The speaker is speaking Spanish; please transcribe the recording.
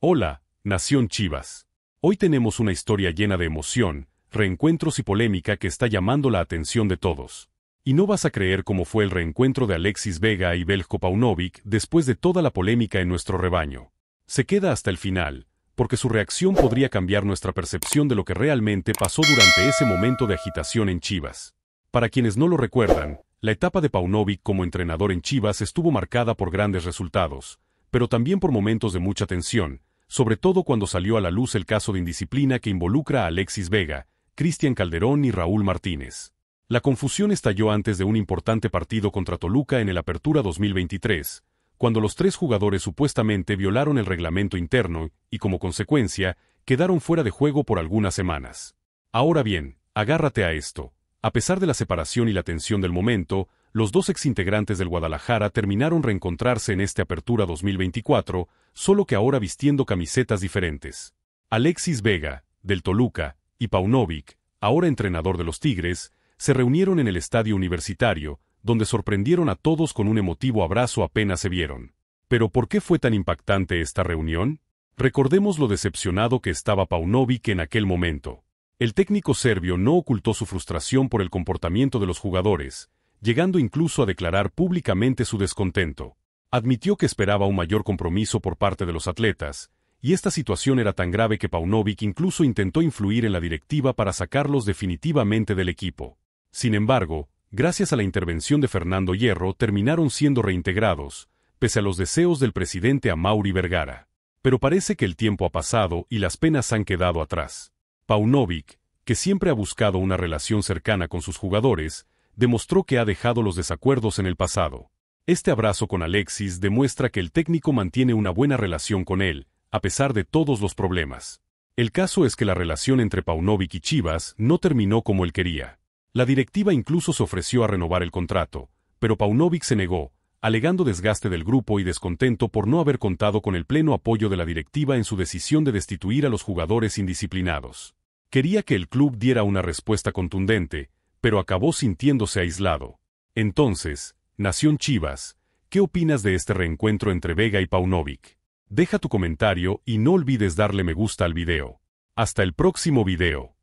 Hola, Nación Chivas. Hoy tenemos una historia llena de emoción, reencuentros y polémica que está llamando la atención de todos. Y no vas a creer cómo fue el reencuentro de Alexis Vega y Belko Paunovic después de toda la polémica en nuestro rebaño. Se queda hasta el final, porque su reacción podría cambiar nuestra percepción de lo que realmente pasó durante ese momento de agitación en Chivas. Para quienes no lo recuerdan, la etapa de Paunovic como entrenador en Chivas estuvo marcada por grandes resultados, pero también por momentos de mucha tensión, sobre todo cuando salió a la luz el caso de indisciplina que involucra a Alexis Vega, Cristian Calderón y Raúl Martínez. La confusión estalló antes de un importante partido contra Toluca en el Apertura 2023, cuando los tres jugadores supuestamente violaron el reglamento interno y como consecuencia quedaron fuera de juego por algunas semanas. Ahora bien, agárrate a esto. A pesar de la separación y la tensión del momento, los dos exintegrantes del Guadalajara terminaron reencontrarse en esta Apertura 2024, solo que ahora vistiendo camisetas diferentes. Alexis Vega, del Toluca, y Paunovic, ahora entrenador de los Tigres, se reunieron en el estadio universitario, donde sorprendieron a todos con un emotivo abrazo apenas se vieron. Pero ¿por qué fue tan impactante esta reunión? Recordemos lo decepcionado que estaba Paunovic en aquel momento. El técnico serbio no ocultó su frustración por el comportamiento de los jugadores, llegando incluso a declarar públicamente su descontento. Admitió que esperaba un mayor compromiso por parte de los atletas, y esta situación era tan grave que Paunovic incluso intentó influir en la directiva para sacarlos definitivamente del equipo. Sin embargo, gracias a la intervención de Fernando Hierro terminaron siendo reintegrados, pese a los deseos del presidente Mauri Vergara. Pero parece que el tiempo ha pasado y las penas han quedado atrás. Paunovic, que siempre ha buscado una relación cercana con sus jugadores, demostró que ha dejado los desacuerdos en el pasado. Este abrazo con Alexis demuestra que el técnico mantiene una buena relación con él, a pesar de todos los problemas. El caso es que la relación entre Paunovic y Chivas no terminó como él quería. La directiva incluso se ofreció a renovar el contrato, pero Paunovic se negó, alegando desgaste del grupo y descontento por no haber contado con el pleno apoyo de la directiva en su decisión de destituir a los jugadores indisciplinados. Quería que el club diera una respuesta contundente, pero acabó sintiéndose aislado. Entonces, Nación Chivas, ¿qué opinas de este reencuentro entre Vega y Paunovic? Deja tu comentario y no olvides darle me gusta al video. Hasta el próximo video.